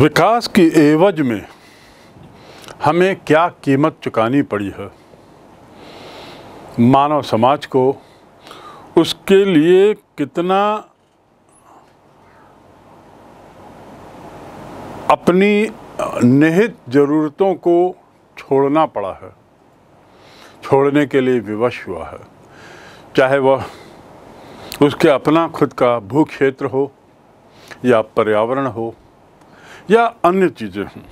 विकास की एवज में हमें क्या कीमत चुकानी पड़ी है मानव समाज को उसके लिए कितना अपनी निहित ज़रूरतों को छोड़ना पड़ा है छोड़ने के लिए विवश हुआ है चाहे वह उसके अपना खुद का भू क्षेत्र हो या पर्यावरण हो या अन्य चीज़ें हों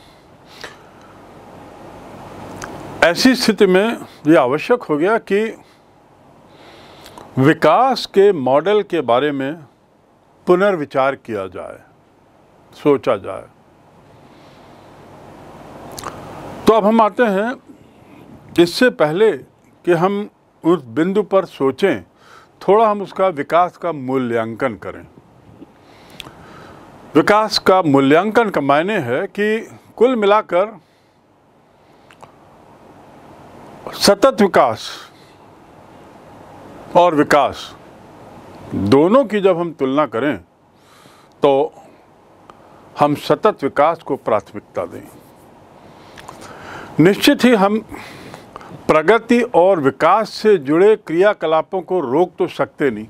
ऐसी स्थिति में ये आवश्यक हो गया कि विकास के मॉडल के बारे में पुनर्विचार किया जाए सोचा जाए तो अब हम आते हैं इससे पहले कि हम उस बिंदु पर सोचें थोड़ा हम उसका विकास का मूल्यांकन करें विकास का मूल्यांकन का मायने है कि कुल मिलाकर सतत विकास और विकास दोनों की जब हम तुलना करें तो हम सतत विकास को प्राथमिकता दें निश्चित ही हम प्रगति और विकास से जुड़े क्रियाकलापों को रोक तो सकते नहीं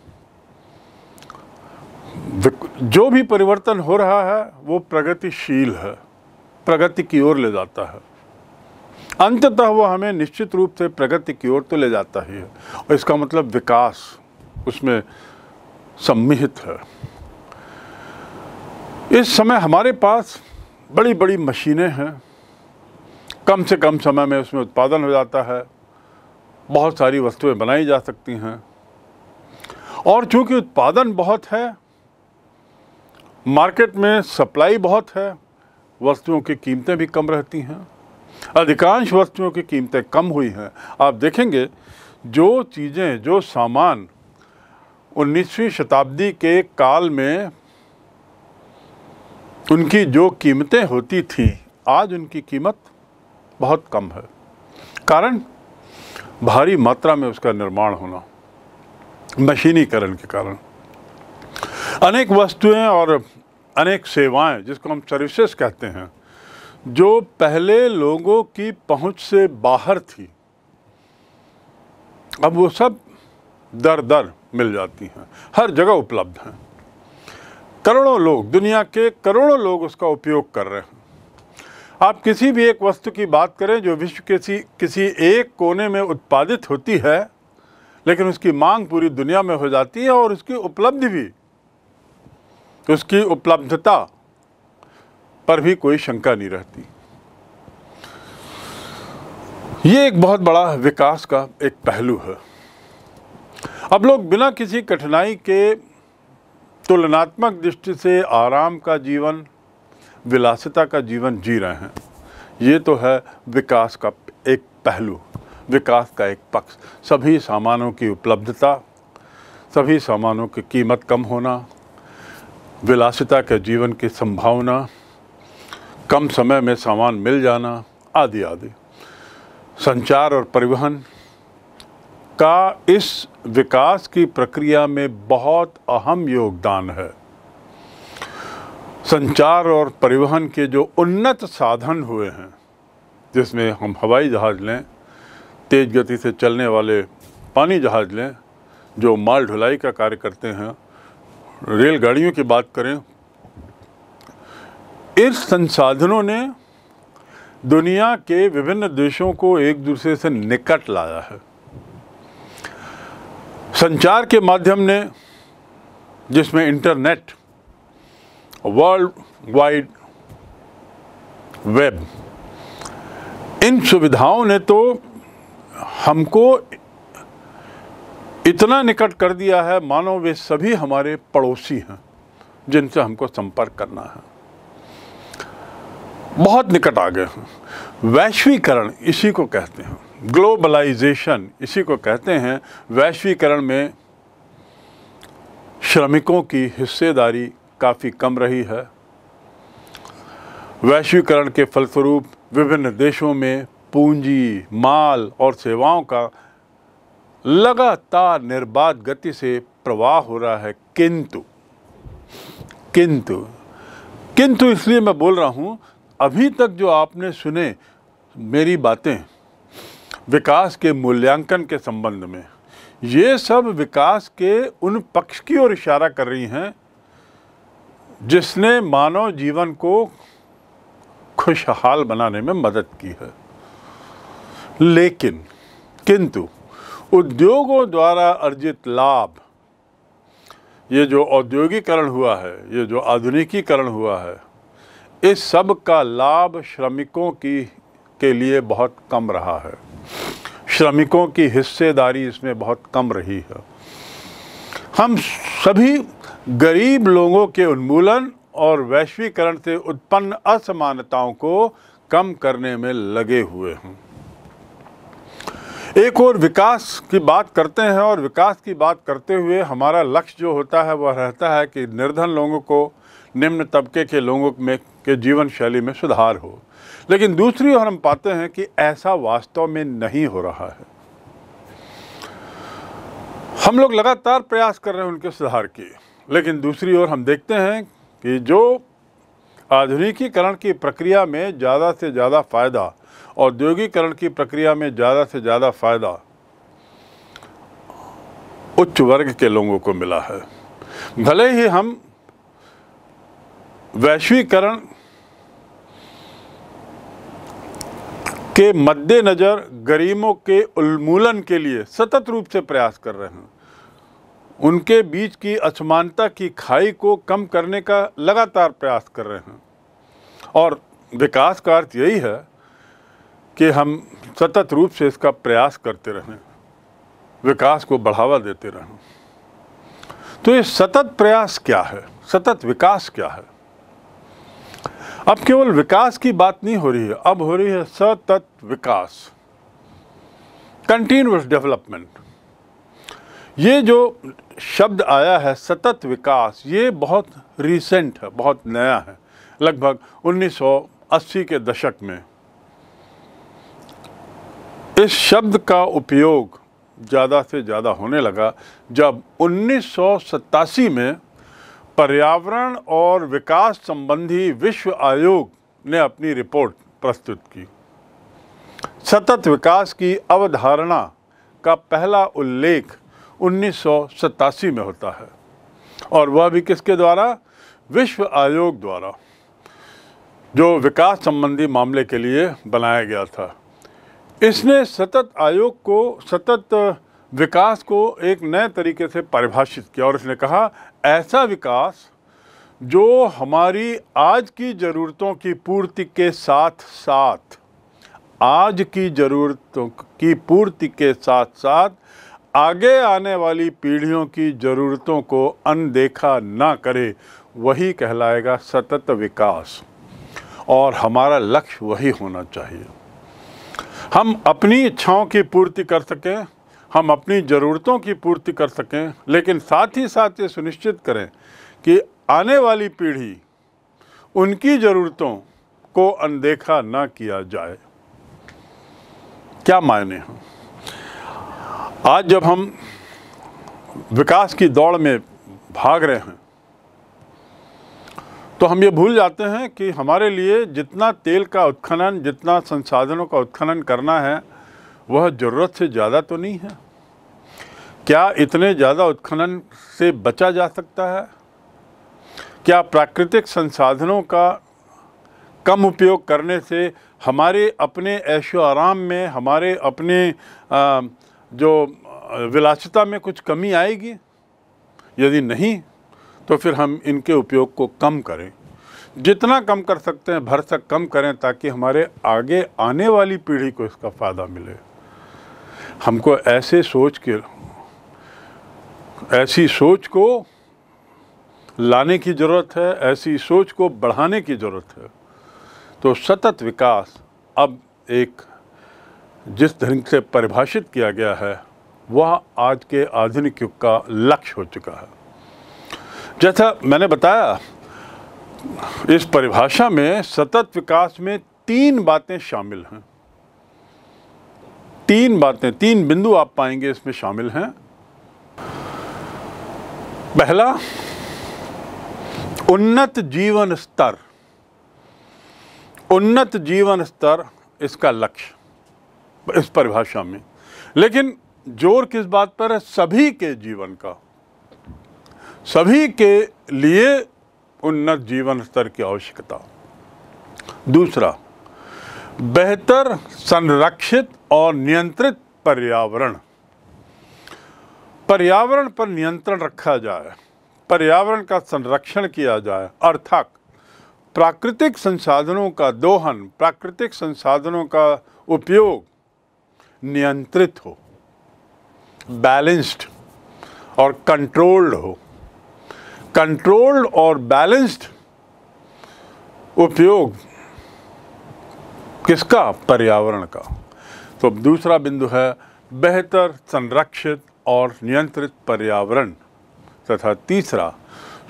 जो भी परिवर्तन हो रहा है वो प्रगतिशील है प्रगति की ओर ले जाता है अंततः वो हमें निश्चित रूप से प्रगति की ओर तो ले जाता ही है और इसका मतलब विकास उसमें सम्मिहित है इस समय हमारे पास बड़ी बड़ी मशीनें हैं कम से कम समय में उसमें उत्पादन हो जाता है बहुत सारी वस्तुएं बनाई जा सकती हैं और चूंकि उत्पादन बहुत है मार्केट में सप्लाई बहुत है वस्तुओं की कीमतें भी कम रहती हैं अधिकांश वस्तुओं की कीमतें कम हुई हैं आप देखेंगे जो चीज़ें जो सामान 19वीं शताब्दी के काल में उनकी जो कीमतें होती थी आज उनकी कीमत बहुत कम है कारण भारी मात्रा में उसका निर्माण होना मशीनीकरण के कारण अनेक वस्तुएं और अनेक सेवाएं जिसको हम सर्विसेज कहते हैं जो पहले लोगों की पहुंच से बाहर थी अब वो सब दर दर मिल जाती हैं हर जगह उपलब्ध हैं करोड़ों लोग दुनिया के करोड़ों लोग उसका उपयोग कर रहे हैं आप किसी भी एक वस्तु की बात करें जो विश्व के किसी किसी एक कोने में उत्पादित होती है लेकिन उसकी मांग पूरी दुनिया में हो जाती है और उसकी उपलब्धि भी तो उसकी उपलब्धता पर भी कोई शंका नहीं रहती ये एक बहुत बड़ा विकास का एक पहलू है अब लोग बिना किसी कठिनाई के तुलनात्मक दृष्टि से आराम का जीवन विलासिता का जीवन जी रहे हैं ये तो है विकास का एक पहलू विकास का एक पक्ष सभी सामानों की उपलब्धता सभी सामानों की कीमत कम होना विलासिता के जीवन की संभावना कम समय में सामान मिल जाना आदि आदि संचार और परिवहन का इस विकास की प्रक्रिया में बहुत अहम योगदान है संचार और परिवहन के जो उन्नत साधन हुए हैं जिसमें हम हवाई जहाज़ लें तेज़ गति से चलने वाले पानी जहाज़ लें जो माल ढुलाई का कार्य करते हैं रेलगाड़ियों की बात करें इस संसाधनों ने दुनिया के विभिन्न देशों को एक दूसरे से निकट लाया है संचार के माध्यम ने जिसमें इंटरनेट वर्ल्ड वाइड वेब इन सुविधाओं ने तो हमको इतना निकट कर दिया है मानो वे सभी हमारे पड़ोसी हैं जिनसे हमको संपर्क करना है बहुत निकट आ गए हैं वैश्वीकरण इसी को कहते हैं ग्लोबलाइजेशन इसी को कहते हैं वैश्वीकरण में श्रमिकों की हिस्सेदारी काफ़ी कम रही है वैश्वीकरण के फलस्वरूप विभिन्न देशों में पूंजी माल और सेवाओं का लगातार निर्बाध गति से प्रवाह हो रहा है किंतु किंतु किंतु इसलिए मैं बोल रहा हूँ अभी तक जो आपने सुने मेरी बातें विकास के मूल्यांकन के संबंध में ये सब विकास के उन पक्ष की ओर इशारा कर रही हैं जिसने मानव जीवन को खुशहाल बनाने में मदद की है लेकिन किंतु उद्योगों द्वारा अर्जित लाभ ये जो औद्योगिकरण हुआ है ये जो आधुनिकीकरण हुआ है इस सब का लाभ श्रमिकों की के लिए बहुत कम रहा है श्रमिकों की हिस्सेदारी इसमें बहुत कम रही है हम सभी गरीब लोगों के उन्मूलन और वैश्वीकरण से उत्पन्न असमानताओं को कम करने में लगे हुए हैं एक और विकास की बात करते हैं और विकास की बात करते हुए हमारा लक्ष्य जो होता है वह रहता है कि निर्धन लोगों को निम्न तबके के लोगों में के जीवन शैली में सुधार हो लेकिन दूसरी ओर हम पाते हैं कि ऐसा वास्तव में नहीं हो रहा है हम लोग लगातार प्रयास कर रहे हैं उनके सुधार की लेकिन दूसरी ओर हम देखते हैं कि जो आधुनिकीकरण की प्रक्रिया में ज़्यादा से ज़्यादा फ़ायदा औद्योगिकरण की प्रक्रिया में ज़्यादा से ज़्यादा फ़ायदा उच्च वर्ग के लोगों को मिला है भले ही हम वैश्वीकरण के मद्देनज़र गरीबों के उन्मूलन के लिए सतत रूप से प्रयास कर रहे हैं उनके बीच की असमानता की खाई को कम करने का लगातार प्रयास कर रहे हैं और विकास का अर्थ यही है कि हम सतत रूप से इसका प्रयास करते रहें विकास को बढ़ावा देते रहें तो ये सतत प्रयास क्या है सतत विकास क्या है अब केवल विकास की बात नहीं हो रही है अब हो रही है सतत विकास कंटिन्यूस डेवलपमेंट ये जो शब्द आया है सतत विकास ये बहुत रीसेंट है बहुत नया है लगभग 1980 के दशक में इस शब्द का उपयोग ज़्यादा से ज़्यादा होने लगा जब उन्नीस में पर्यावरण और विकास संबंधी विश्व आयोग ने अपनी रिपोर्ट प्रस्तुत की सतत विकास की अवधारणा का पहला उल्लेख उन्नीस में होता है और वह भी किसके द्वारा विश्व आयोग द्वारा जो विकास संबंधी मामले के लिए बनाया गया था इसने सतत आयोग को सतत विकास को एक नए तरीके से परिभाषित किया और इसने कहा ऐसा विकास जो हमारी आज की ज़रूरतों की पूर्ति के साथ साथ आज की ज़रूरतों की पूर्ति के साथ साथ आगे आने वाली पीढ़ियों की ज़रूरतों को अनदेखा ना करे वही कहलाएगा सतत विकास और हमारा लक्ष्य वही होना चाहिए हम अपनी इच्छाओं की पूर्ति कर सकें हम अपनी ज़रूरतों की पूर्ति कर सकें लेकिन साथ ही साथ ये सुनिश्चित करें कि आने वाली पीढ़ी उनकी ज़रूरतों को अनदेखा ना किया जाए क्या मायने हैं आज जब हम विकास की दौड़ में भाग रहे हैं तो हम ये भूल जाते हैं कि हमारे लिए जितना तेल का उत्खनन जितना संसाधनों का उत्खनन करना है वह ज़रूरत से ज़्यादा तो नहीं है क्या इतने ज़्यादा उत्खनन से बचा जा सकता है क्या प्राकृतिक संसाधनों का कम उपयोग करने से हमारे अपने ऐशो आराम में हमारे अपने जो विलासता में कुछ कमी आएगी यदि नहीं तो फिर हम इनके उपयोग को कम करें जितना कम कर सकते हैं भर तक कम करें ताकि हमारे आगे आने वाली पीढ़ी को इसका फ़ायदा मिले हमको ऐसे सोच के ऐसी सोच को लाने की ज़रूरत है ऐसी सोच को बढ़ाने की ज़रूरत है तो सतत विकास अब एक जिस ढंग से परिभाषित किया गया है वह आज के आधुनिक युग का लक्ष्य हो चुका है जैसा मैंने बताया इस परिभाषा में सतत विकास में तीन बातें शामिल हैं तीन बातें तीन बिंदु आप पाएंगे इसमें शामिल हैं पहला उन्नत जीवन स्तर उन्नत जीवन स्तर इसका लक्ष्य इस परिभाषा में लेकिन जोर किस बात पर है सभी के जीवन का सभी के लिए उन्नत जीवन स्तर की आवश्यकता दूसरा बेहतर संरक्षित और नियंत्रित पर्यावरण पर्यावरण पर नियंत्रण रखा जाए पर्यावरण का संरक्षण किया जाए अर्थात प्राकृतिक संसाधनों का दोहन प्राकृतिक संसाधनों का उपयोग नियंत्रित हो बैलेंस्ड और कंट्रोल्ड हो कंट्रोल्ड और बैलेंस्ड उपयोग किसका पर्यावरण का तो दूसरा बिंदु है बेहतर संरक्षित और नियंत्रित पर्यावरण तथा तीसरा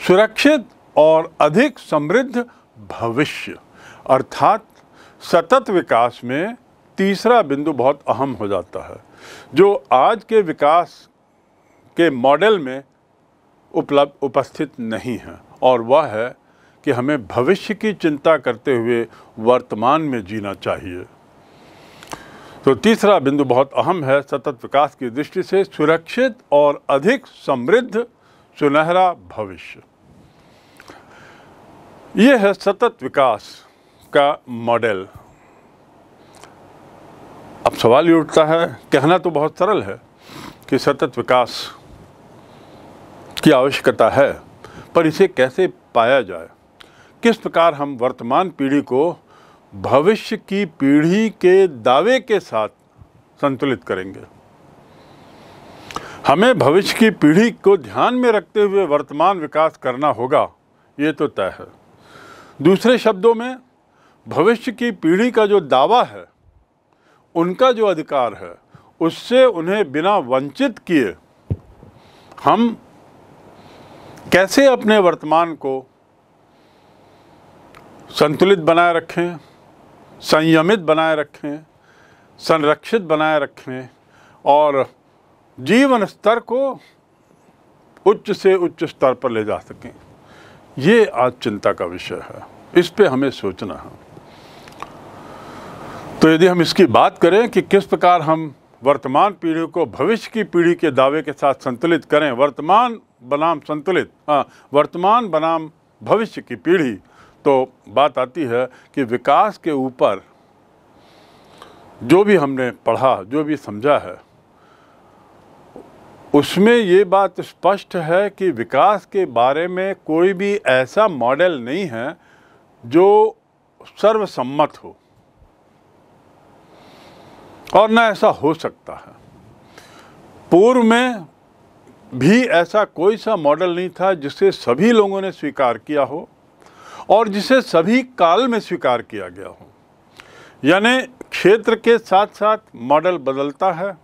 सुरक्षित और अधिक समृद्ध भविष्य अर्थात सतत विकास में तीसरा बिंदु बहुत अहम हो जाता है जो आज के विकास के मॉडल में उपलब्ध उपस्थित नहीं है और वह है कि हमें भविष्य की चिंता करते हुए वर्तमान में जीना चाहिए तो तीसरा बिंदु बहुत अहम है सतत विकास की दृष्टि से सुरक्षित और अधिक समृद्ध सुनहरा भविष्य यह है सतत विकास का मॉडल अब सवाल ये उठता है कहना तो बहुत सरल है कि सतत विकास की आवश्यकता है पर इसे कैसे पाया जाए किस प्रकार हम वर्तमान पीढ़ी को भविष्य की पीढ़ी के दावे के साथ संतुलित करेंगे हमें भविष्य की पीढ़ी को ध्यान में रखते हुए वर्तमान विकास करना होगा ये तो तय है दूसरे शब्दों में भविष्य की पीढ़ी का जो दावा है उनका जो अधिकार है उससे उन्हें बिना वंचित किए हम कैसे अपने वर्तमान को संतुलित बनाए रखें संयमित बनाए रखें संरक्षित बनाए रखें और जीवन स्तर को उच्च से उच्च स्तर पर ले जा सकें ये आज चिंता का विषय है इस पे हमें सोचना है तो यदि हम इसकी बात करें कि किस प्रकार हम वर्तमान पीढ़ी को भविष्य की पीढ़ी के दावे के साथ संतुलित करें वर्तमान बनाम संतुलित हाँ वर्तमान बनाम भविष्य की पीढ़ी तो बात आती है कि विकास के ऊपर जो भी हमने पढ़ा जो भी समझा है उसमें ये बात स्पष्ट है कि विकास के बारे में कोई भी ऐसा मॉडल नहीं है जो सर्वसम्मत हो और न ऐसा हो सकता है पूर्व में भी ऐसा कोई सा मॉडल नहीं था जिसे सभी लोगों ने स्वीकार किया हो और जिसे सभी काल में स्वीकार किया गया हो यानी क्षेत्र के साथ साथ मॉडल बदलता है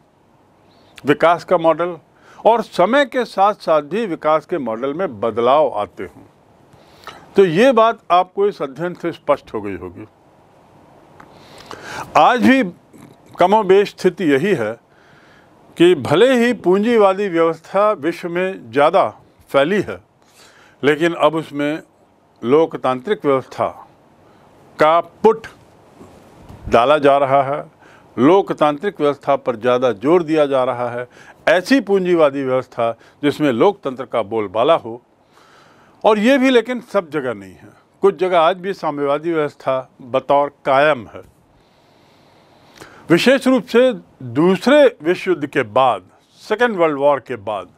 विकास का मॉडल और समय के साथ साथ भी विकास के मॉडल में बदलाव आते हों तो ये बात आपको इस अध्ययन से स्पष्ट हो गई होगी आज भी कमोबेश स्थिति यही है कि भले ही पूंजीवादी व्यवस्था विश्व में ज़्यादा फैली है लेकिन अब उसमें लोकतांत्रिक व्यवस्था का पुट डाला जा रहा है लोकतांत्रिक व्यवस्था पर ज़्यादा जोर दिया जा रहा है ऐसी पूंजीवादी व्यवस्था जिसमें लोकतंत्र का बोलबाला हो और ये भी लेकिन सब जगह नहीं है कुछ जगह आज भी साम्यवादी व्यवस्था बतौर कायम है विशेष रूप से दूसरे विश्व युद्ध के बाद सेकेंड वर्ल्ड वॉर के बाद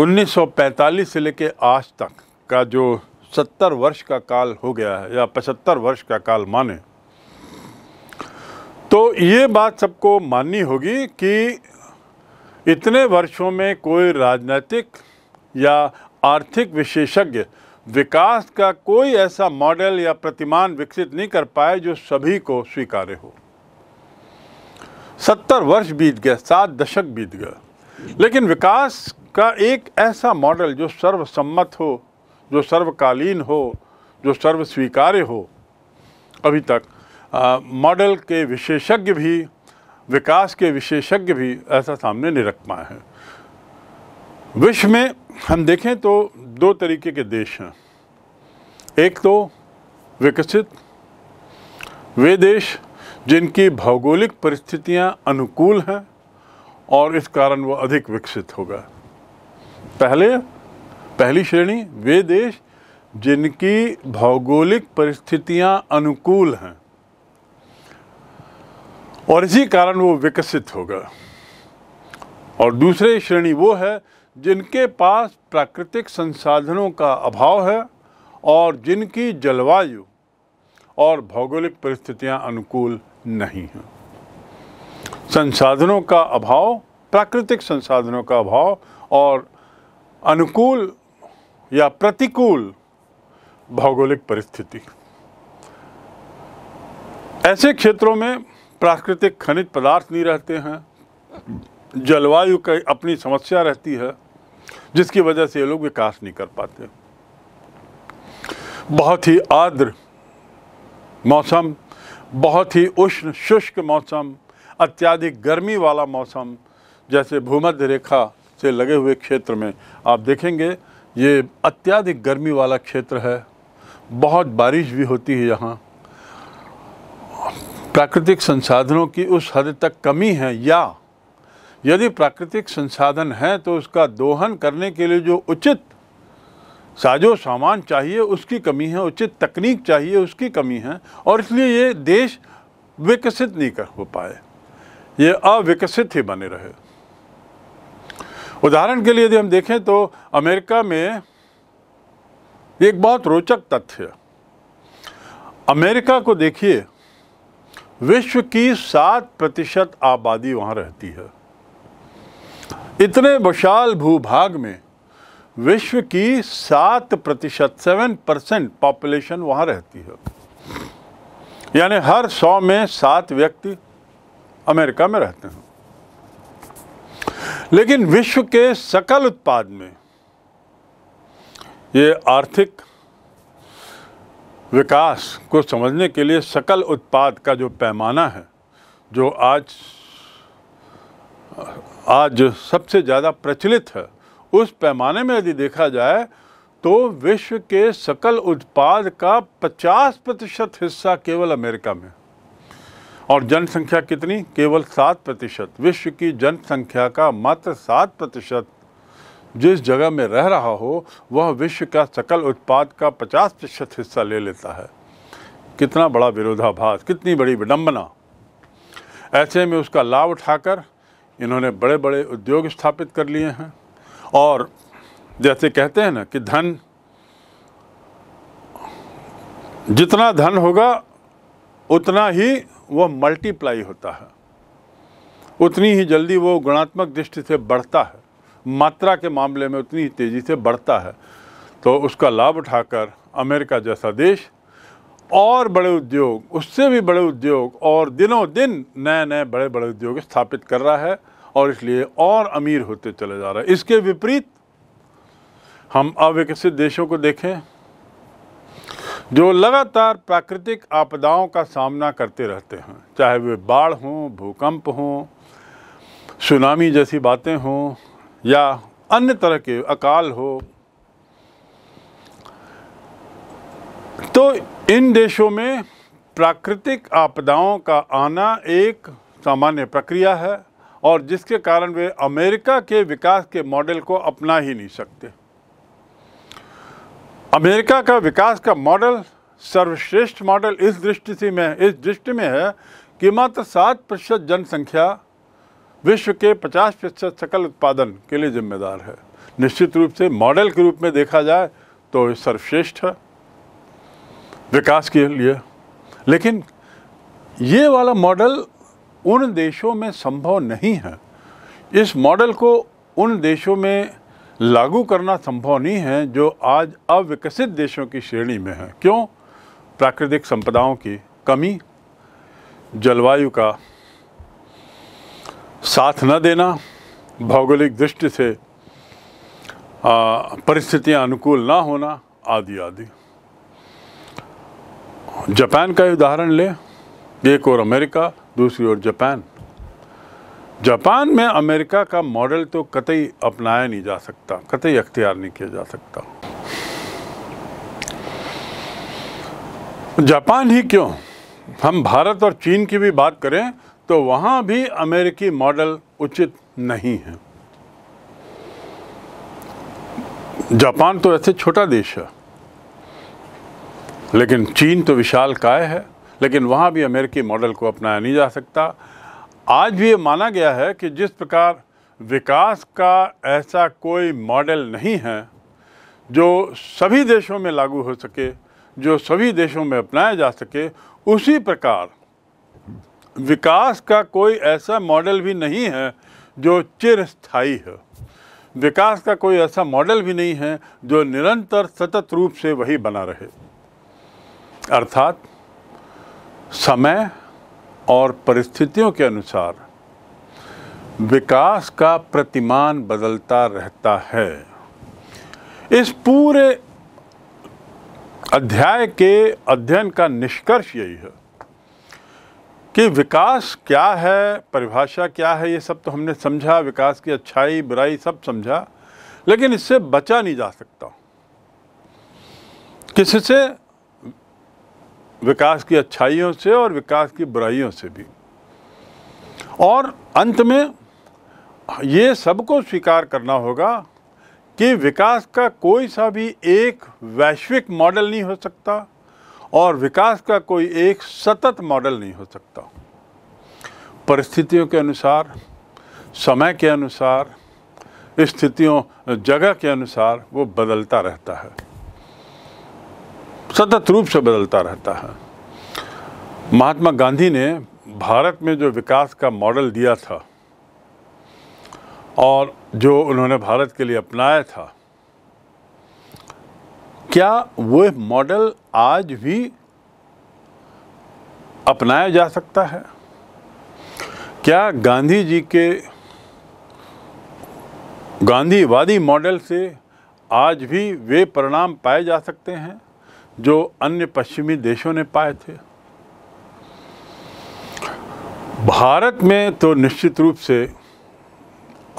1945 से लेकर आज तक का जो 70 वर्ष का काल हो गया है या 75 वर्ष का काल माने तो ये बात सबको माननी होगी कि इतने वर्षों में कोई राजनीतिक या आर्थिक विशेषज्ञ विकास का कोई ऐसा मॉडल या प्रतिमान विकसित नहीं कर पाए जो सभी को स्वीकार्य हो सत्तर वर्ष बीत गए सात दशक बीत गए लेकिन विकास का एक ऐसा मॉडल जो सर्वसम्मत हो जो सर्वकालीन हो जो सर्व स्वीकार्य हो अभी तक मॉडल के विशेषज्ञ भी विकास के विशेषज्ञ भी ऐसा सामने नहीं रख पाए हैं विश्व में हम देखें तो दो तरीके के देश हैं एक तो विकसित वे देश जिनकी भौगोलिक परिस्थितियां अनुकूल हैं और इस कारण वो अधिक विकसित होगा पहले पहली श्रेणी वे देश जिनकी भौगोलिक परिस्थितियां अनुकूल हैं और इसी कारण वो विकसित होगा और दूसरी श्रेणी वो है जिनके पास प्राकृतिक संसाधनों का अभाव है और जिनकी जलवायु और भौगोलिक परिस्थितियां अनुकूल नहीं हैं संसाधनों का अभाव प्राकृतिक संसाधनों का अभाव और अनुकूल या प्रतिकूल भौगोलिक परिस्थिति ऐसे क्षेत्रों में प्राकृतिक खनिज पदार्थ नहीं रहते हैं जलवायु की अपनी समस्या रहती है जिसकी वजह से ये लोग विकास नहीं कर पाते बहुत ही आर्द्र मौसम बहुत ही उष्ण शुष्क मौसम अत्यधिक गर्मी वाला मौसम जैसे भूमध्य रेखा से लगे हुए क्षेत्र में आप देखेंगे ये अत्यधिक गर्मी वाला क्षेत्र है बहुत बारिश भी होती है यहाँ प्राकृतिक संसाधनों की उस हद तक कमी है या यदि प्राकृतिक संसाधन हैं तो उसका दोहन करने के लिए जो उचित साजो सामान चाहिए उसकी कमी है उचित तकनीक चाहिए उसकी कमी है और इसलिए ये देश विकसित नहीं कर हो पाए ये अविकसित ही बने रहे उदाहरण के लिए यदि हम देखें तो अमेरिका में एक बहुत रोचक तथ्य अमेरिका को देखिए विश्व की सात प्रतिशत आबादी वहाँ रहती है इतने विशाल भूभाग में विश्व की सात प्रतिशत सेवन परसेंट पॉपुलेशन वहाँ रहती है यानी हर सौ में सात व्यक्ति अमेरिका में रहते हैं लेकिन विश्व के सकल उत्पाद में ये आर्थिक विकास को समझने के लिए सकल उत्पाद का जो पैमाना है जो आज आज सबसे ज़्यादा प्रचलित है उस पैमाने में यदि देखा जाए तो विश्व के सकल उत्पाद का 50 प्रतिशत हिस्सा केवल अमेरिका में और जनसंख्या कितनी केवल सात प्रतिशत विश्व की जनसंख्या का मात्र सात प्रतिशत जिस जगह में रह रहा हो वह विश्व का सकल उत्पाद का 50 प्रतिशत हिस्सा ले लेता है कितना बड़ा विरोधाभास कितनी बड़ी विडम्बना ऐसे में उसका लाभ उठाकर इन्होंने बड़े बड़े उद्योग स्थापित कर लिए हैं और जैसे कहते हैं ना कि धन जितना धन होगा उतना ही वो मल्टीप्लाई होता है उतनी ही जल्दी वो गुणात्मक दृष्टि से बढ़ता है मात्रा के मामले में उतनी ही तेज़ी से बढ़ता है तो उसका लाभ उठाकर अमेरिका जैसा देश और बड़े उद्योग उससे भी बड़े उद्योग और दिनों दिन नए नए बड़े बड़े उद्योग स्थापित कर रहा है और इसलिए और अमीर होते चले जा रहे हैं इसके विपरीत हम अविकसित देशों को देखें जो लगातार प्राकृतिक आपदाओं का सामना करते रहते हैं चाहे वे बाढ़ हों भूकंप हों सुनामी जैसी बातें हों या अन्य तरह के अकाल हो तो इन देशों में प्राकृतिक आपदाओं का आना एक सामान्य प्रक्रिया है और जिसके कारण वे अमेरिका के विकास के मॉडल को अपना ही नहीं सकते अमेरिका का विकास का मॉडल सर्वश्रेष्ठ मॉडल इस दृष्टि से में इस दृष्टि में है कि मात्र सात प्रतिशत जनसंख्या विश्व के पचास प्रतिशत सकल उत्पादन के लिए जिम्मेदार है निश्चित रूप से मॉडल के रूप में देखा जाए तो सर्वश्रेष्ठ है विकास के लिए लेकिन ये वाला मॉडल उन देशों में संभव नहीं है इस मॉडल को उन देशों में लागू करना संभव नहीं है जो आज अविकसित देशों की श्रेणी में है क्यों प्राकृतिक संपदाओं की कमी जलवायु का साथ न देना भौगोलिक दृष्टि से परिस्थितियां अनुकूल ना होना आदि आदि जापान का उदाहरण ले एक और अमेरिका दूसरी ओर जापान जापान में अमेरिका का मॉडल तो कतई अपनाया नहीं जा सकता कतई अख्तियार नहीं किया जा सकता जापान ही क्यों हम भारत और चीन की भी बात करें तो वहाँ भी अमेरिकी मॉडल उचित नहीं है जापान तो ऐसे छोटा देश है लेकिन चीन तो विशाल काय है लेकिन वहाँ भी अमेरिकी मॉडल को अपनाया नहीं जा सकता आज भी ये माना गया है कि जिस प्रकार विकास का ऐसा कोई मॉडल नहीं है जो सभी देशों में लागू हो सके जो सभी देशों में अपनाया जा सके उसी प्रकार विकास का कोई ऐसा मॉडल भी नहीं है जो चिरस्थाई है विकास का कोई ऐसा मॉडल भी नहीं है जो निरंतर सतत रूप से वही बना रहे अर्थात समय और परिस्थितियों के अनुसार विकास का प्रतिमान बदलता रहता है इस पूरे अध्याय के अध्ययन का निष्कर्ष यही है कि विकास क्या है परिभाषा क्या है ये सब तो हमने समझा विकास की अच्छाई बुराई सब समझा लेकिन इससे बचा नहीं जा सकता किससे विकास की अच्छाइयों से और विकास की बुराइयों से भी और अंत में ये सबको स्वीकार करना होगा कि विकास का कोई सा भी एक वैश्विक मॉडल नहीं हो सकता और विकास का कोई एक सतत मॉडल नहीं हो सकता परिस्थितियों के अनुसार समय के अनुसार स्थितियों जगह के अनुसार वो बदलता रहता है सतत रूप से बदलता रहता है महात्मा गांधी ने भारत में जो विकास का मॉडल दिया था और जो उन्होंने भारत के लिए अपनाया था क्या वह मॉडल आज भी अपनाया जा सकता है क्या गांधी जी के गांधीवादी मॉडल से आज भी वे परिणाम पाए जा सकते हैं जो अन्य पश्चिमी देशों ने पाए थे भारत में तो निश्चित रूप से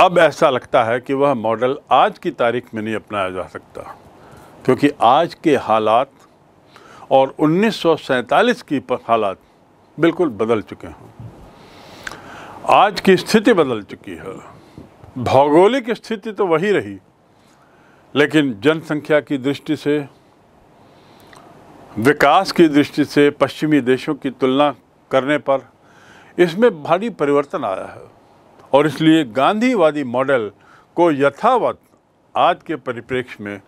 अब ऐसा लगता है कि वह मॉडल आज की तारीख में नहीं अपनाया जा सकता क्योंकि आज के हालात और उन्नीस की हालात बिल्कुल बदल चुके हैं आज की स्थिति बदल चुकी है भौगोलिक स्थिति तो वही रही लेकिन जनसंख्या की दृष्टि से विकास की दृष्टि से पश्चिमी देशों की तुलना करने पर इसमें भारी परिवर्तन आया है और इसलिए गांधीवादी मॉडल को यथावत आज के परिप्रेक्ष्य में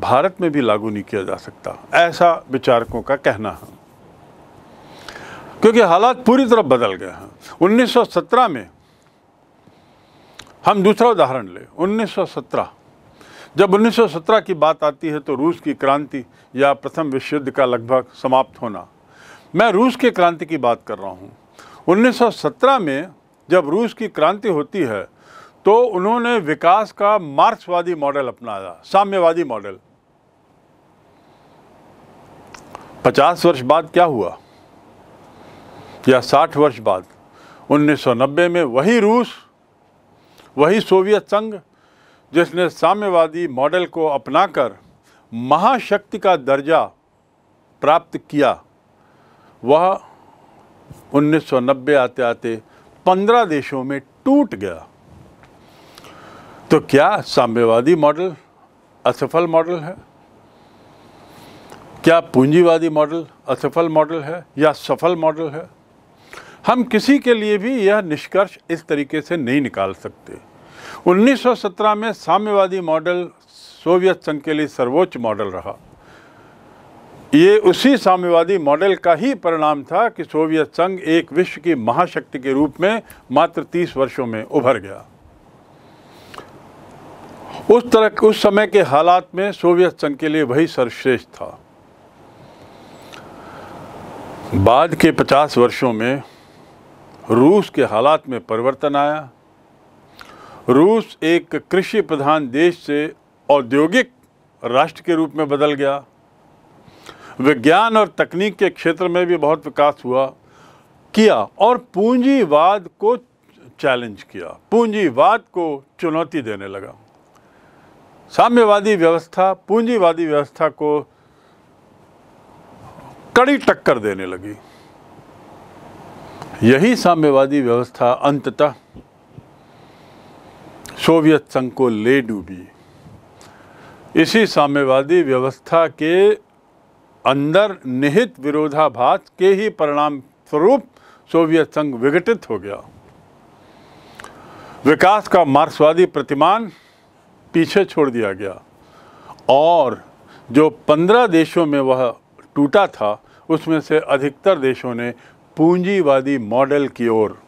भारत में भी लागू नहीं किया जा सकता ऐसा विचारकों का कहना है क्योंकि हालात पूरी तरह बदल गए हैं 1917 में हम दूसरा उदाहरण लें 1917 जब 1917 की बात आती है तो रूस की क्रांति या प्रथम विश्व युद्ध का लगभग समाप्त होना मैं रूस के क्रांति की बात कर रहा हूँ 1917 में जब रूस की क्रांति होती है तो उन्होंने विकास का मार्क्सवादी मॉडल अपनाया साम्यवादी मॉडल पचास वर्ष बाद क्या हुआ या साठ वर्ष बाद 1990 में वही रूस वही सोवियत संघ जिसने साम्यवादी मॉडल को अपनाकर महाशक्ति का दर्जा प्राप्त किया वह 1990 आते आते 15 देशों में टूट गया तो क्या साम्यवादी मॉडल असफल मॉडल है क्या पूंजीवादी मॉडल असफल मॉडल है या सफल मॉडल है हम किसी के लिए भी यह निष्कर्ष इस तरीके से नहीं निकाल सकते 1917 में साम्यवादी मॉडल सोवियत संघ के लिए सर्वोच्च मॉडल रहा ये उसी साम्यवादी मॉडल का ही परिणाम था कि सोवियत संघ एक विश्व की महाशक्ति के रूप में मात्र 30 वर्षों में उभर गया उस तरह उस समय के हालात में सोवियत संघ के लिए वही सर्वश्रेष्ठ था बाद के 50 वर्षों में रूस के हालात में परिवर्तन आया रूस एक कृषि प्रधान देश से औद्योगिक राष्ट्र के रूप में बदल गया विज्ञान और तकनीक के क्षेत्र में भी बहुत विकास हुआ किया और पूंजीवाद को चैलेंज किया पूंजीवाद को चुनौती देने लगा साम्यवादी व्यवस्था पूंजीवादी व्यवस्था को कड़ी टक्कर देने लगी यही साम्यवादी व्यवस्था अंततः सोवियत संघ को ले डूबी इसी साम्यवादी व्यवस्था के अंदर निहित विरोधाभास के ही परिणाम स्वरूप सोवियत संघ विघटित हो गया विकास का मार्क्सवादी प्रतिमान पीछे छोड़ दिया गया और जो पंद्रह देशों में वह टूटा था उसमें से अधिकतर देशों ने पूंजीवादी मॉडल की ओर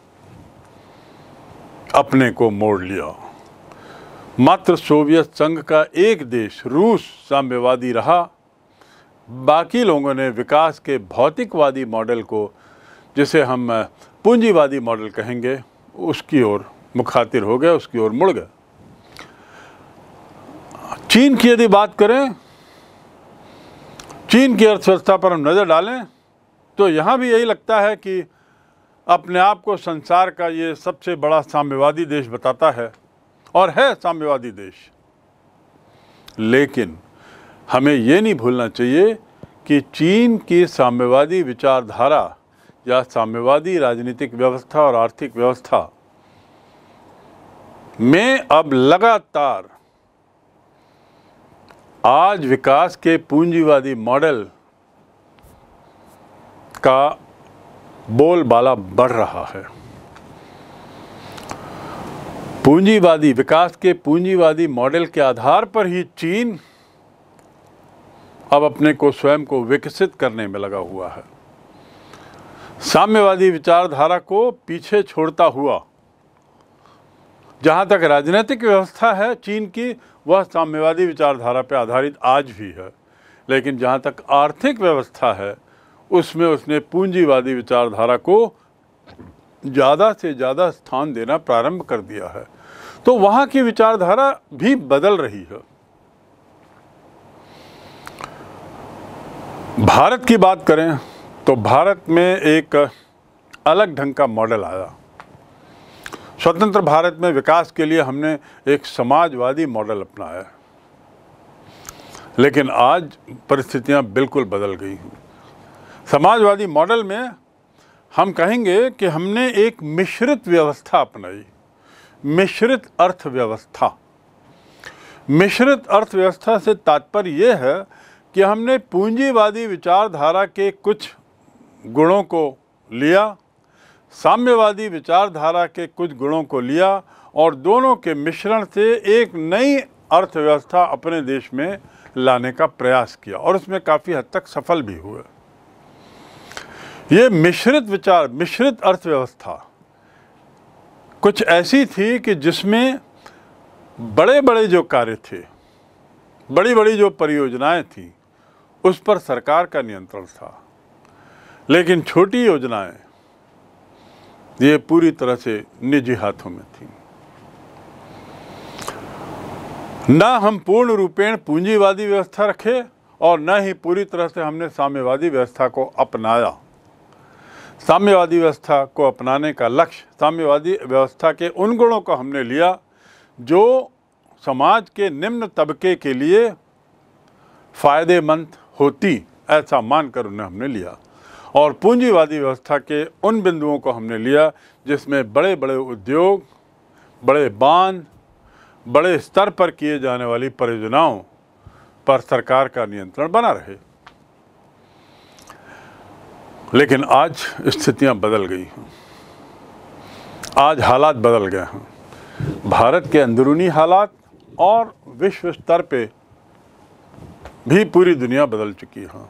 अपने को मोड़ लिया मात्र सोवियत संघ का एक देश रूस साम्यवादी रहा बाकी लोगों ने विकास के भौतिकवादी मॉडल को जिसे हम पूंजीवादी मॉडल कहेंगे उसकी ओर मुखातिर हो गए उसकी ओर मुड़ गए चीन की यदि बात करें चीन की अर्थव्यवस्था पर हम नज़र डालें तो यहाँ भी यही लगता है कि अपने आप को संसार का ये सबसे बड़ा साम्यवादी देश बताता है और है साम्यवादी देश लेकिन हमें ये नहीं भूलना चाहिए कि चीन की साम्यवादी विचारधारा या साम्यवादी राजनीतिक व्यवस्था और आर्थिक व्यवस्था में अब लगातार आज विकास के पूंजीवादी मॉडल का बोलबाला बढ़ रहा है पूंजीवादी विकास के पूंजीवादी मॉडल के आधार पर ही चीन अब अपने को स्वयं को विकसित करने में लगा हुआ है साम्यवादी विचारधारा को पीछे छोड़ता हुआ जहाँ तक राजनीतिक व्यवस्था है चीन की वह साम्यवादी विचारधारा पर आधारित आज भी है लेकिन जहाँ तक आर्थिक व्यवस्था है उसमें उसने पूंजीवादी विचारधारा को ज़्यादा से ज़्यादा स्थान देना प्रारंभ कर दिया है तो वहाँ की विचारधारा भी बदल रही है भारत की बात करें तो भारत में एक अलग ढंग का मॉडल आया स्वतंत्र भारत में विकास के लिए हमने एक समाजवादी मॉडल अपनाया लेकिन आज परिस्थितियां बिल्कुल बदल गई समाजवादी मॉडल में हम कहेंगे कि हमने एक मिश्रित व्यवस्था अपनाई मिश्रित अर्थव्यवस्था मिश्रित अर्थव्यवस्था से तात्पर्य यह है कि हमने पूंजीवादी विचारधारा के कुछ गुणों को लिया साम्यवादी विचारधारा के कुछ गुणों को लिया और दोनों के मिश्रण से एक नई अर्थव्यवस्था अपने देश में लाने का प्रयास किया और उसमें काफ़ी हद तक सफल भी हुए ये मिश्रित विचार मिश्रित अर्थव्यवस्था कुछ ऐसी थी कि जिसमें बड़े बड़े जो कार्य थे बड़ी बड़ी जो परियोजनाएं थी उस पर सरकार का नियंत्रण था लेकिन छोटी योजनाएं ये पूरी तरह से निजी हाथों में थी ना हम पूर्ण रूपेण पूंजीवादी व्यवस्था रखे और न ही पूरी तरह से हमने साम्यवादी व्यवस्था को अपनाया साम्यवादी व्यवस्था को अपनाने का लक्ष्य साम्यवादी व्यवस्था के उन गुणों को हमने लिया जो समाज के निम्न तबके के लिए फ़ायदेमंद होती ऐसा मानकर उन्हें हमने लिया और पूंजीवादी व्यवस्था के उन बिंदुओं को हमने लिया जिसमें बड़े बड़े उद्योग बड़े बांध बड़े स्तर पर किए जाने वाली परियोजनाओं पर सरकार का नियंत्रण बना रहे लेकिन आज स्थितियां बदल गई हैं आज हालात बदल गए हैं भारत के अंदरूनी हालात और विश्व स्तर पे भी पूरी दुनिया बदल चुकी है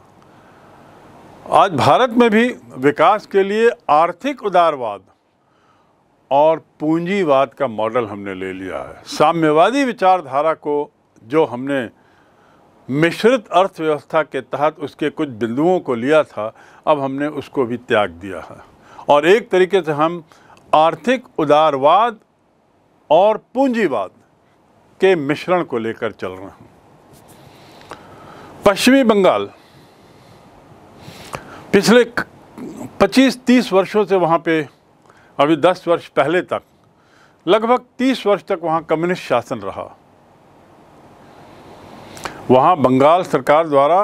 आज भारत में भी विकास के लिए आर्थिक उदारवाद और पूंजीवाद का मॉडल हमने ले लिया है साम्यवादी विचारधारा को जो हमने मिश्रित अर्थव्यवस्था के तहत उसके कुछ बिंदुओं को लिया था अब हमने उसको भी त्याग दिया है और एक तरीके से हम आर्थिक उदारवाद और पूंजीवाद के मिश्रण को लेकर चल रहे हैं पश्चिमी बंगाल पिछले 25-30 वर्षों से वहाँ पे अभी 10 वर्ष पहले तक लगभग 30 वर्ष तक वहाँ कम्युनिस्ट शासन रहा वहाँ बंगाल सरकार द्वारा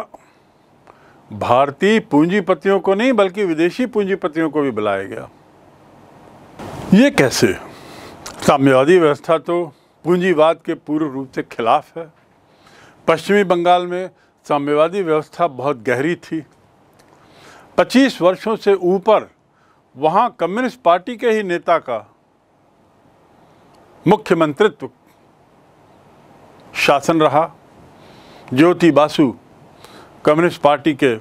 भारतीय पूंजीपतियों को नहीं बल्कि विदेशी पूंजीपतियों को भी बुलाया गया ये कैसे साम्यवादी व्यवस्था तो पूंजीवाद के पूर्व रूप से खिलाफ है पश्चिमी बंगाल में साम्यवादी व्यवस्था बहुत गहरी थी 25 वर्षों से ऊपर वहाँ कम्युनिस्ट पार्टी के ही नेता का मुख्यमंत्रित्व शासन रहा ज्योति बासु कम्युनिस्ट पार्टी के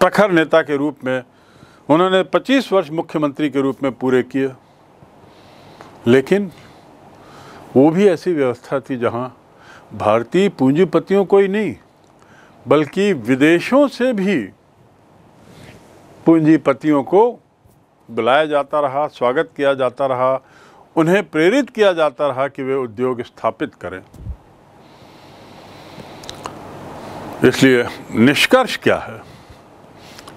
प्रखर नेता के रूप में उन्होंने 25 वर्ष मुख्यमंत्री के रूप में पूरे किए लेकिन वो भी ऐसी व्यवस्था थी जहाँ भारतीय पूंजीपतियों को ही नहीं बल्कि विदेशों से भी पूंजीपतियों को बुलाया जाता रहा स्वागत किया जाता रहा उन्हें प्रेरित किया जाता रहा कि वे उद्योग स्थापित करें इसलिए निष्कर्ष क्या है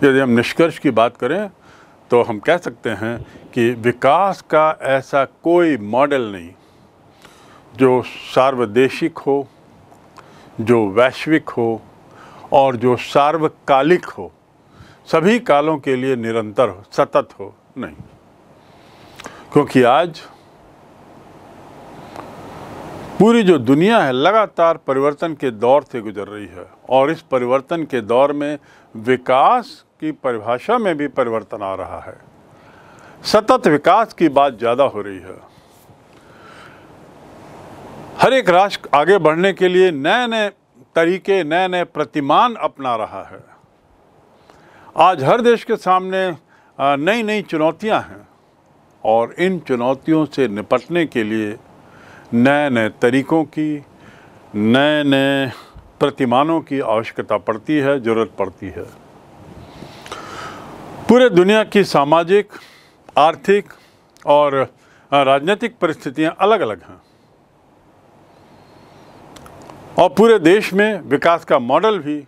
यदि हम निष्कर्ष की बात करें तो हम कह सकते हैं कि विकास का ऐसा कोई मॉडल नहीं जो सार्वदेशिक हो जो वैश्विक हो और जो सार्वकालिक हो सभी कालों के लिए निरंतर हो सतत हो नहीं क्योंकि आज पूरी जो दुनिया है लगातार परिवर्तन के दौर से गुजर रही है और इस परिवर्तन के दौर में विकास की परिभाषा में भी परिवर्तन आ रहा है सतत विकास की बात ज़्यादा हो रही है हर एक राष्ट्र आगे बढ़ने के लिए नए नए तरीके नए नए प्रतिमान अपना रहा है आज हर देश के सामने नई नई चुनौतियां हैं और इन चुनौतियों से निपटने के लिए नए नए तरीक़ों की नए नए प्रतिमानों की आवश्यकता पड़ती है ज़रूरत पड़ती है पूरे दुनिया की सामाजिक आर्थिक और राजनीतिक परिस्थितियां अलग अलग हैं और पूरे देश में विकास का मॉडल भी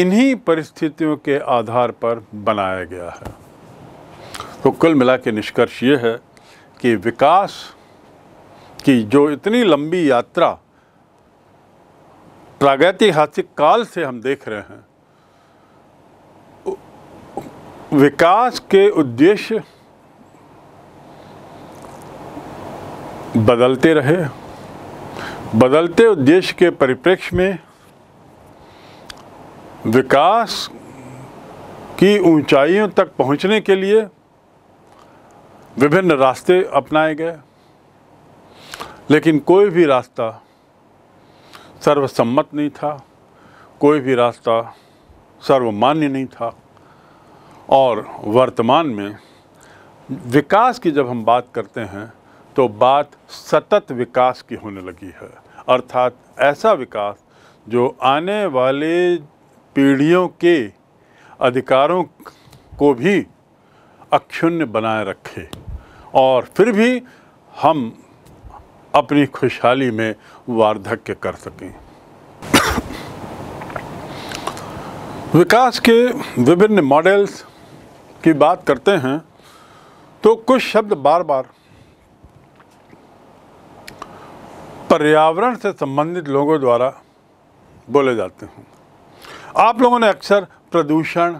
इन्हीं परिस्थितियों के आधार पर बनाया गया है तो कुल मिला के निष्कर्ष ये है कि विकास कि जो इतनी लंबी यात्रा प्रागैतिहासिक काल से हम देख रहे हैं विकास के उद्देश्य बदलते रहे बदलते उद्देश्य के परिप्रेक्ष्य में विकास की ऊंचाइयों तक पहुंचने के लिए विभिन्न रास्ते अपनाए गए लेकिन कोई भी रास्ता सर्वसम्मत नहीं था कोई भी रास्ता सर्वमान्य नहीं था और वर्तमान में विकास की जब हम बात करते हैं तो बात सतत विकास की होने लगी है अर्थात ऐसा विकास जो आने वाले पीढ़ियों के अधिकारों को भी अक्षुण्य बनाए रखे और फिर भी हम अपनी खुशहाली में वार्धक्य कर सकें विकास के विभिन्न मॉडल्स की बात करते हैं तो कुछ शब्द बार बार पर्यावरण से संबंधित लोगों द्वारा बोले जाते हैं आप लोगों ने अक्सर प्रदूषण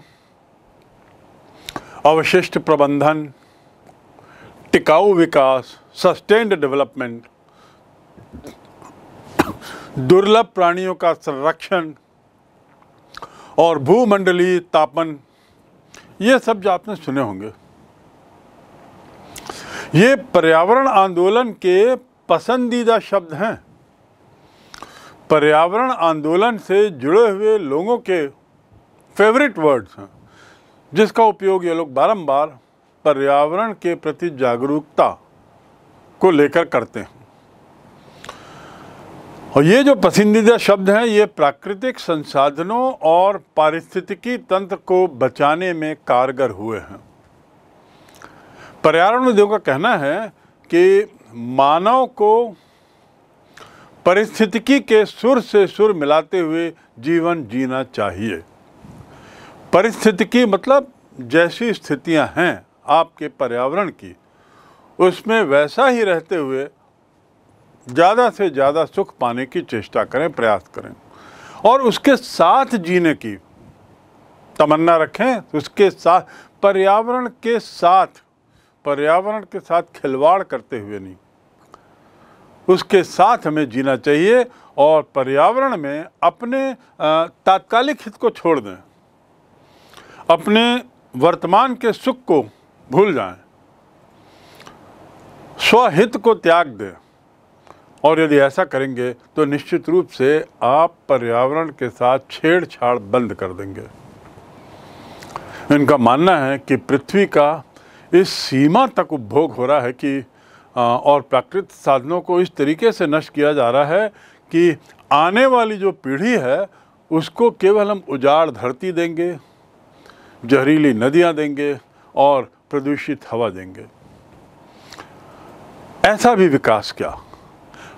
अवशिष्ट प्रबंधन टिकाऊ विकास सस्टेन्ड डेवलपमेंट दुर्लभ प्राणियों का संरक्षण और भूमंडलीय तापन ये सब जो आपने सुने होंगे ये पर्यावरण आंदोलन के पसंदीदा शब्द हैं पर्यावरण आंदोलन से जुड़े हुए लोगों के फेवरेट वर्ड्स हैं जिसका उपयोग ये लोग बारंबार पर्यावरण के प्रति जागरूकता को लेकर करते हैं और ये जो पसंदीदा शब्द हैं ये प्राकृतिक संसाधनों और पारिस्थितिकी तंत्र को बचाने में कारगर हुए हैं उद्योग का कहना है कि मानव को परिस्थितिकी के सुर से सुर मिलाते हुए जीवन जीना चाहिए परिस्थितिकी मतलब जैसी स्थितियां हैं आपके पर्यावरण की उसमें वैसा ही रहते हुए ज़्यादा से ज़्यादा सुख पाने की चेष्टा करें प्रयास करें और उसके साथ जीने की तमन्ना रखें उसके साथ पर्यावरण के साथ पर्यावरण के साथ खिलवाड़ करते हुए नहीं उसके साथ हमें जीना चाहिए और पर्यावरण में अपने तात्कालिक हित को छोड़ दें अपने वर्तमान के सुख को भूल जाएं स्वहित को त्याग दें और यदि ऐसा करेंगे तो निश्चित रूप से आप पर्यावरण के साथ छेड़छाड़ बंद कर देंगे इनका मानना है कि पृथ्वी का इस सीमा तक उपभोग हो रहा है कि और प्राकृतिक साधनों को इस तरीके से नष्ट किया जा रहा है कि आने वाली जो पीढ़ी है उसको केवल हम उजाड़ धरती देंगे जहरीली नदियां देंगे और प्रदूषित हवा देंगे ऐसा भी विकास क्या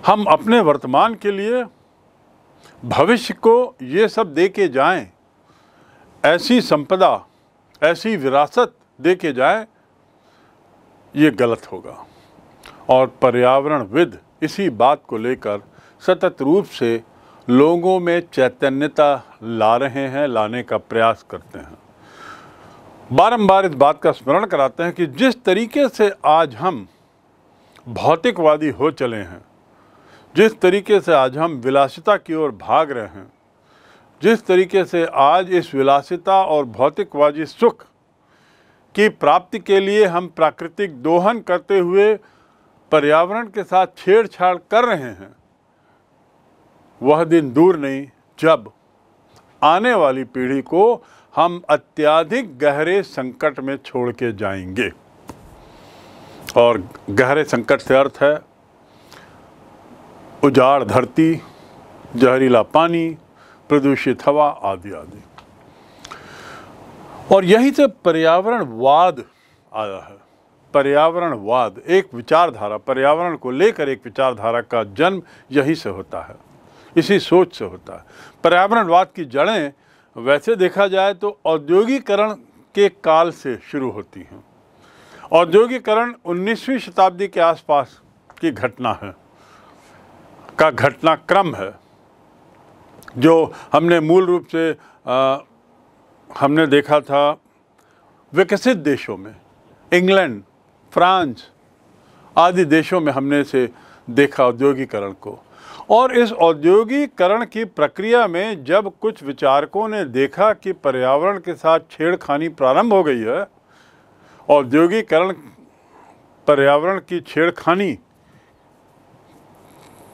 हम अपने वर्तमान के लिए भविष्य को ये सब दे के जाएँ ऐसी संपदा ऐसी विरासत दे के जाए ये गलत होगा और पर्यावरणविद इसी बात को लेकर सतत रूप से लोगों में चैतन्यता ला रहे हैं लाने का प्रयास करते हैं बारंबार इस बात का स्मरण कराते हैं कि जिस तरीके से आज हम भौतिकवादी हो चले हैं जिस तरीके से आज हम विलासिता की ओर भाग रहे हैं जिस तरीके से आज इस विलासिता और भौतिकवादी सुख की प्राप्ति के लिए हम प्राकृतिक दोहन करते हुए पर्यावरण के साथ छेड़छाड़ कर रहे हैं वह दिन दूर नहीं जब आने वाली पीढ़ी को हम अत्याधिक गहरे संकट में छोड़ के जाएंगे और गहरे संकट से अर्थ है उजाड़ धरती जहरीला पानी प्रदूषित हवा आदि आदि और यही से पर्यावरणवाद आया है पर्यावरणवाद एक विचारधारा पर्यावरण को लेकर एक विचारधारा का जन्म यही से होता है इसी सोच से होता है पर्यावरणवाद की जड़ें वैसे देखा जाए तो औद्योगिकरण के काल से शुरू होती हैं औद्योगिकरण 19वीं शताब्दी के आसपास की घटना है का घटनाक्रम है जो हमने मूल रूप से आ, हमने देखा था विकसित देशों में इंग्लैंड फ्रांस आदि देशों में हमने से देखा औद्योगिकरण को और इस औद्योगिकरण की प्रक्रिया में जब कुछ विचारकों ने देखा कि पर्यावरण के साथ छेड़खानी प्रारंभ हो गई है औद्योगिकरण पर्यावरण की छेड़खानी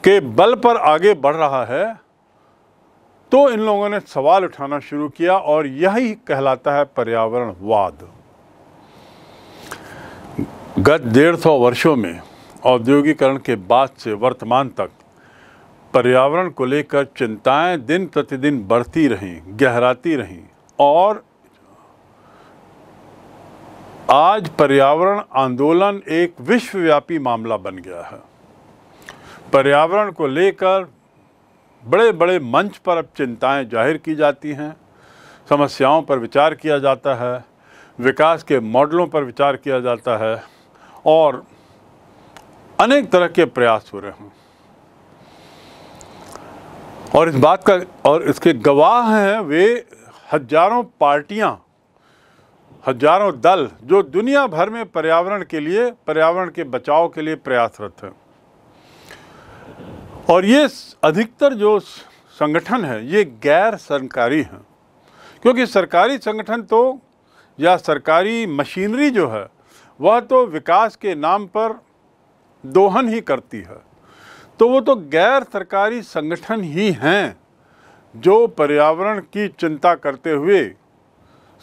के बल पर आगे बढ़ रहा है तो इन लोगों ने सवाल उठाना शुरू किया और यही कहलाता है पर्यावरणवाद गत डेढ़ सौ वर्षों में औद्योगिकरण के बाद से वर्तमान तक पर्यावरण को लेकर चिंताएं दिन प्रतिदिन बढ़ती रहीं गहराती रहीं और आज पर्यावरण आंदोलन एक विश्वव्यापी मामला बन गया है पर्यावरण को लेकर बड़े बड़े मंच पर अब चिंताएं जाहिर की जाती हैं समस्याओं पर विचार किया जाता है विकास के मॉडलों पर विचार किया जाता है और अनेक तरह के प्रयास हो रहे हैं और इस बात का और इसके गवाह हैं वे हजारों पार्टियां हजारों दल जो दुनिया भर में पर्यावरण के लिए पर्यावरण के बचाव के लिए प्रयासरत हैं और ये अधिकतर जो संगठन है ये गैर सरकारी हैं क्योंकि सरकारी संगठन तो या सरकारी मशीनरी जो है वह तो विकास के नाम पर दोहन ही करती है तो वो तो गैर सरकारी संगठन ही हैं जो पर्यावरण की चिंता करते हुए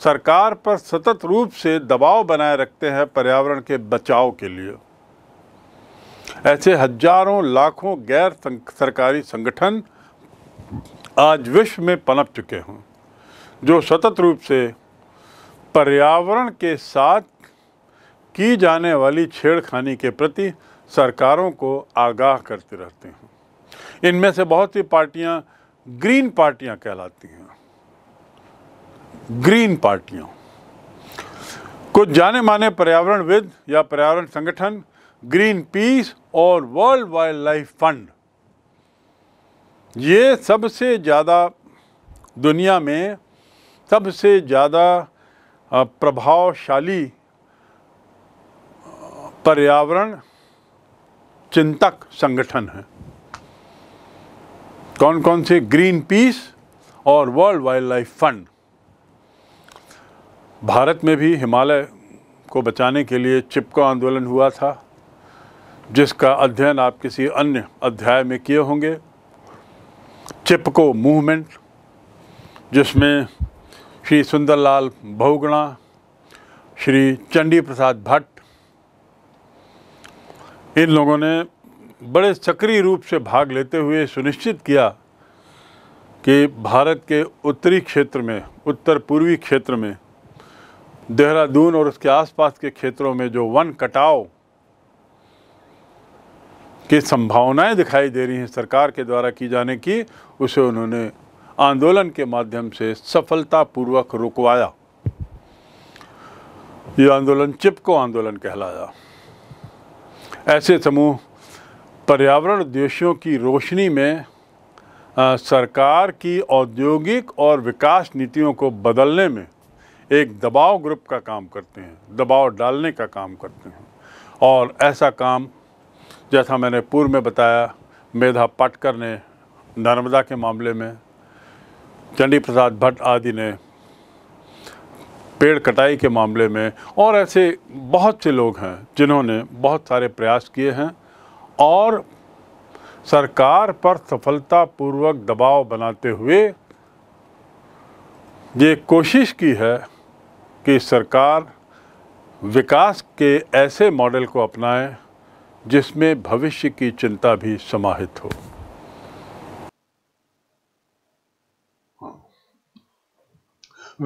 सरकार पर सतत रूप से दबाव बनाए रखते हैं पर्यावरण के बचाव के लिए ऐसे हजारों लाखों गैर सरकारी संगठन आज विश्व में पनप चुके हों जो सतत रूप से पर्यावरण के साथ की जाने वाली छेड़खानी के प्रति सरकारों को आगाह करते रहते हैं इनमें से बहुत सी पार्टियां ग्रीन पार्टियां कहलाती हैं ग्रीन पार्टियां कुछ जाने माने पर्यावरणविद या पर्यावरण संगठन ग्रीन पीस और वर्ल्ड वाइल्ड लाइफ फंड ये सबसे ज़्यादा दुनिया में सबसे ज़्यादा प्रभावशाली पर्यावरण चिंतक संगठन है कौन कौन से ग्रीन पीस और World Wildlife Fund Bharat में भी हिमालय को बचाने के लिए चिपको आंदोलन हुआ था जिसका अध्ययन आप किसी अन्य अध्याय में किए होंगे चिपको मूवमेंट जिसमें श्री सुंदरलाल बहुगुणा श्री चंडी प्रसाद भट्ट इन लोगों ने बड़े सक्रिय रूप से भाग लेते हुए सुनिश्चित किया कि भारत के उत्तरी क्षेत्र में उत्तर पूर्वी क्षेत्र में देहरादून और उसके आसपास के क्षेत्रों में जो वन कटाव की संभावनाएं दिखाई दे रही हैं सरकार के द्वारा की जाने की उसे उन्होंने आंदोलन के माध्यम से सफलतापूर्वक रुकवाया ये आंदोलन चिपको आंदोलन कहलाया ऐसे समूह पर्यावरण उद्देश्यों की रोशनी में आ, सरकार की औद्योगिक और विकास नीतियों को बदलने में एक दबाव ग्रुप का काम करते हैं दबाव डालने का काम करते हैं और ऐसा काम जैसा मैंने पूर्व में बताया मेधा पाटकर ने नर्मदा के मामले में चंडी प्रसाद भट्ट आदि ने पेड़ कटाई के मामले में और ऐसे बहुत से लोग हैं जिन्होंने बहुत सारे प्रयास किए हैं और सरकार पर सफलतापूर्वक दबाव बनाते हुए ये कोशिश की है कि सरकार विकास के ऐसे मॉडल को अपनाएं जिसमें भविष्य की चिंता भी समाहित हो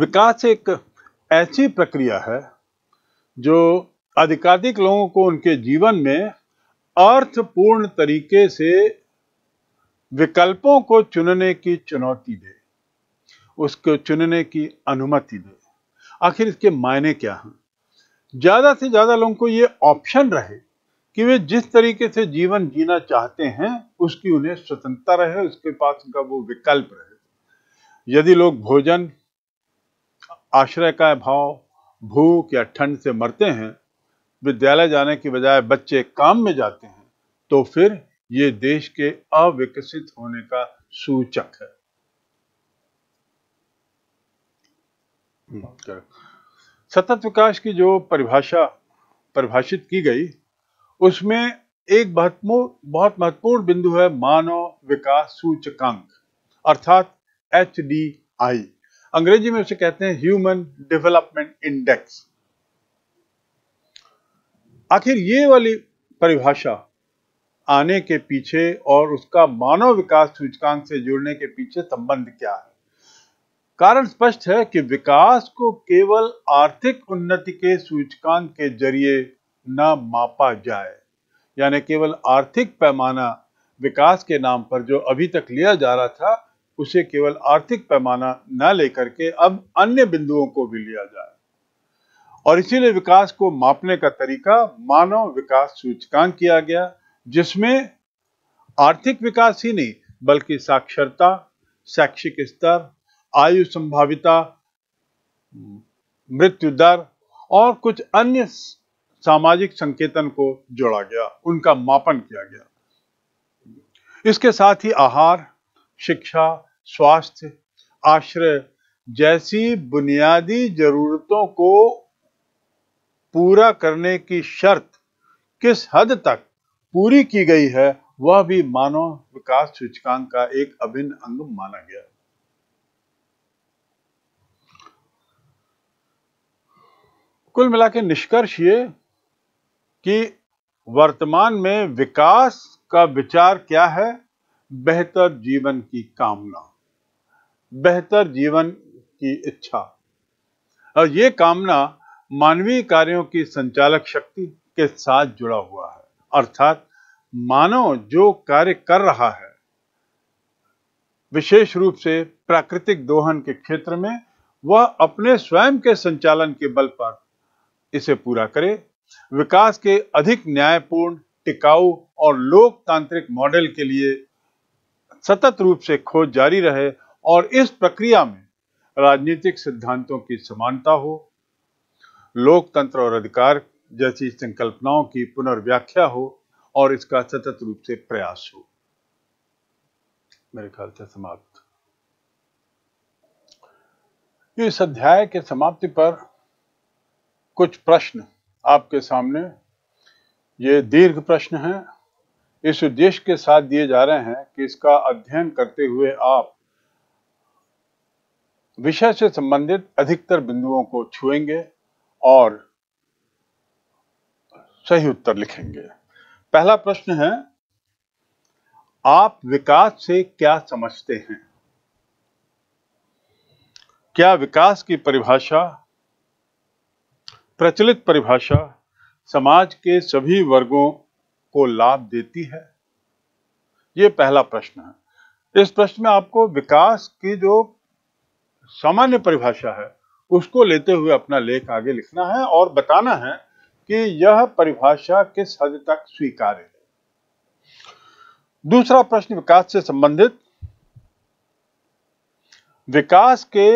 विकास एक ऐसी प्रक्रिया है जो अधिकाधिक लोगों को उनके जीवन में अर्थपूर्ण तरीके से विकल्पों को चुनने की चुनौती दे उसको चुनने की अनुमति दे आखिर इसके मायने क्या हैं ज्यादा से ज्यादा लोगों को ये ऑप्शन रहे कि वे जिस तरीके से जीवन जीना चाहते हैं उसकी उन्हें स्वतंत्रता रहे उसके पास उनका वो विकल्प रहे यदि लोग भोजन आश्रय का भाव भूख या ठंड से मरते हैं विद्यालय जाने की बजाय बच्चे काम में जाते हैं तो फिर ये देश के अविकसित होने का सूचक है हम्म। सतत विकास की जो परिभाषा परिभाषित की गई उसमें एक बहुत महत्वपूर्ण बिंदु है मानव विकास सूचकांक अर्थात एच डी आई अंग्रेजी में उसे कहते हैं ह्यूमन डेवलपमेंट इंडेक्स आखिर ये वाली परिभाषा आने के पीछे और उसका मानव विकास सूचकांक से जुड़ने के पीछे संबंध क्या है कारण स्पष्ट है कि विकास को केवल आर्थिक उन्नति के सूचकांक के जरिए न मापा जाए यानी केवल आर्थिक पैमाना विकास के नाम पर जो अभी तक लिया जा रहा था उसे केवल आर्थिक पैमाना न लेकर के अब अन्य बिंदुओं को भी लिया जाए और इसीलिए विकास को मापने का तरीका मानव विकास सूचकांक किया गया जिसमें आर्थिक विकास ही नहीं बल्कि साक्षरता शैक्षिक स्तर आयु संभाविता मृत्यु दर और कुछ अन्य सामाजिक संकेतन को जोड़ा गया उनका मापन किया गया इसके साथ ही आहार शिक्षा स्वास्थ्य आश्रय जैसी बुनियादी जरूरतों को पूरा करने की शर्त किस हद तक पूरी की गई है वह भी मानव विकास सूचकांक का एक अभिन्न अंग माना गया कुल मिला के निष्कर्ष ये कि वर्तमान में विकास का विचार क्या है बेहतर जीवन की कामना बेहतर जीवन की इच्छा और ये कामना मानवीय कार्यों की संचालक शक्ति के साथ जुड़ा हुआ है अर्थात मानव जो कार्य कर रहा है विशेष रूप से प्राकृतिक दोहन के क्षेत्र में वह अपने स्वयं के संचालन के बल पर इसे पूरा करे विकास के अधिक न्यायपूर्ण टिकाऊ और लोकतांत्रिक मॉडल के लिए सतत रूप से खोज जारी रहे और इस प्रक्रिया में राजनीतिक सिद्धांतों की समानता हो लोकतंत्र और अधिकार जैसी संकल्पनाओं की पुनर्व्याख्या हो और इसका सतत रूप से प्रयास हो मेरे ख्याल से समाप्त इस अध्याय के समाप्ति पर कुछ प्रश्न आपके सामने ये दीर्घ प्रश्न है इस उद्देश्य के साथ दिए जा रहे हैं कि इसका अध्ययन करते हुए आप विषय से संबंधित अधिकतर बिंदुओं को छुएंगे और सही उत्तर लिखेंगे पहला प्रश्न है आप विकास से क्या समझते हैं क्या विकास की परिभाषा प्रचलित परिभाषा समाज के सभी वर्गों को लाभ देती है ये पहला प्रश्न है इस प्रश्न में आपको विकास की जो सामान्य परिभाषा है उसको लेते हुए अपना लेख आगे लिखना है और बताना है कि यह परिभाषा किस हद तक स्वीकार्य है दूसरा प्रश्न विकास से संबंधित विकास के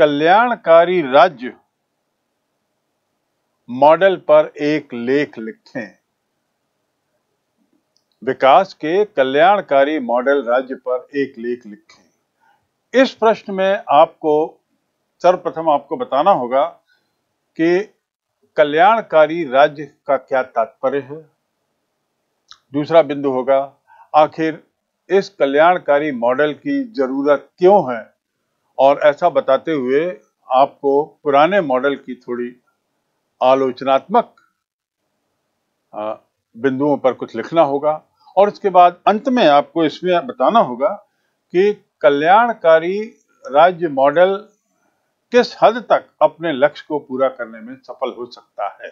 कल्याणकारी राज्य मॉडल पर एक लेख लिखें विकास के कल्याणकारी मॉडल राज्य पर एक लेख लिखें इस प्रश्न में आपको सर्वप्रथम आपको बताना होगा कि कल्याणकारी राज्य का क्या तात्पर्य है दूसरा बिंदु होगा आखिर इस कल्याणकारी मॉडल की जरूरत क्यों है और ऐसा बताते हुए आपको पुराने मॉडल की थोड़ी आलोचनात्मक बिंदुओं पर कुछ लिखना होगा और उसके बाद अंत में आपको इसमें बताना होगा कि कल्याणकारी राज्य मॉडल किस हद तक अपने लक्ष्य को पूरा करने में सफल हो सकता है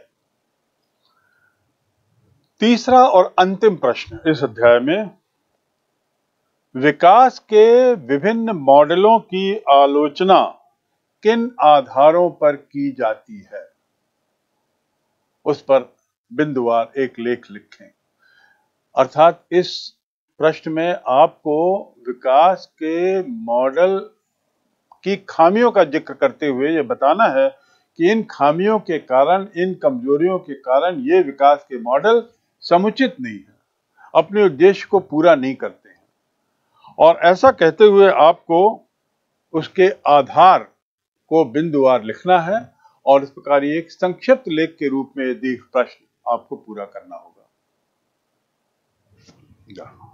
तीसरा और अंतिम प्रश्न इस अध्याय में विकास के विभिन्न मॉडलों की आलोचना किन आधारों पर की जाती है उस पर बिंदुवार एक लेख लिखें अर्थात इस प्रश्न में आपको विकास के मॉडल की खामियों का जिक्र करते हुए ये बताना है कि इन खामियों के कारण इन कमजोरियों के कारण ये विकास के मॉडल समुचित नहीं है अपने उद्देश्य को पूरा नहीं करते हैं और ऐसा कहते हुए आपको उसके आधार को बिंदुवार लिखना है और इस प्रकार एक संक्षिप्त लेख के रूप में दीर्घ प्रश्न आपको पूरा करना होगा